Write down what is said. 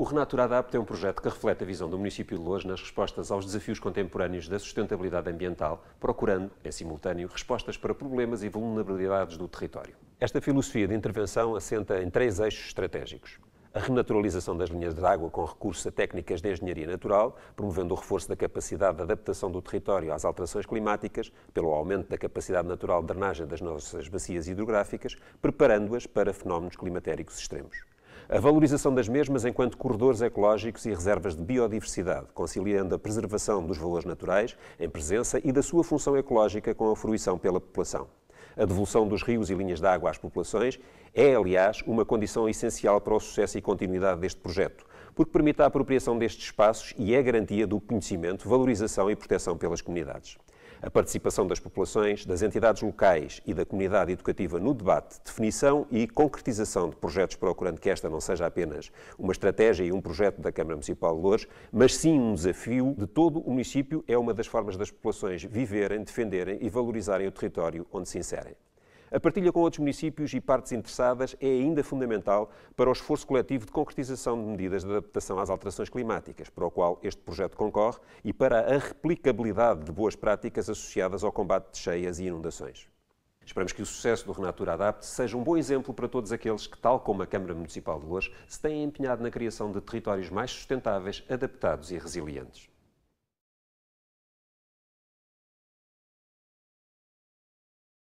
O Renatura Adapt é um projeto que reflete a visão do município de Lourdes nas respostas aos desafios contemporâneos da sustentabilidade ambiental, procurando, em simultâneo, respostas para problemas e vulnerabilidades do território. Esta filosofia de intervenção assenta em três eixos estratégicos. A renaturalização das linhas de água com recurso a técnicas de engenharia natural, promovendo o reforço da capacidade de adaptação do território às alterações climáticas, pelo aumento da capacidade natural de drenagem das nossas bacias hidrográficas, preparando-as para fenómenos climatéricos extremos. A valorização das mesmas enquanto corredores ecológicos e reservas de biodiversidade, conciliando a preservação dos valores naturais em presença e da sua função ecológica com a fruição pela população. A devolução dos rios e linhas de água às populações é, aliás, uma condição essencial para o sucesso e continuidade deste projeto, porque permite a apropriação destes espaços e é garantia do conhecimento, valorização e proteção pelas comunidades a participação das populações, das entidades locais e da comunidade educativa no debate, definição e concretização de projetos, procurando que esta não seja apenas uma estratégia e um projeto da Câmara Municipal de Lourdes, mas sim um desafio de todo o município, é uma das formas das populações viverem, defenderem e valorizarem o território onde se inserem. A partilha com outros municípios e partes interessadas é ainda fundamental para o esforço coletivo de concretização de medidas de adaptação às alterações climáticas, para o qual este projeto concorre, e para a replicabilidade de boas práticas associadas ao combate de cheias e inundações. Esperamos que o sucesso do Renatura Adapte seja um bom exemplo para todos aqueles que, tal como a Câmara Municipal de hoje, se têm empenhado na criação de territórios mais sustentáveis, adaptados e resilientes.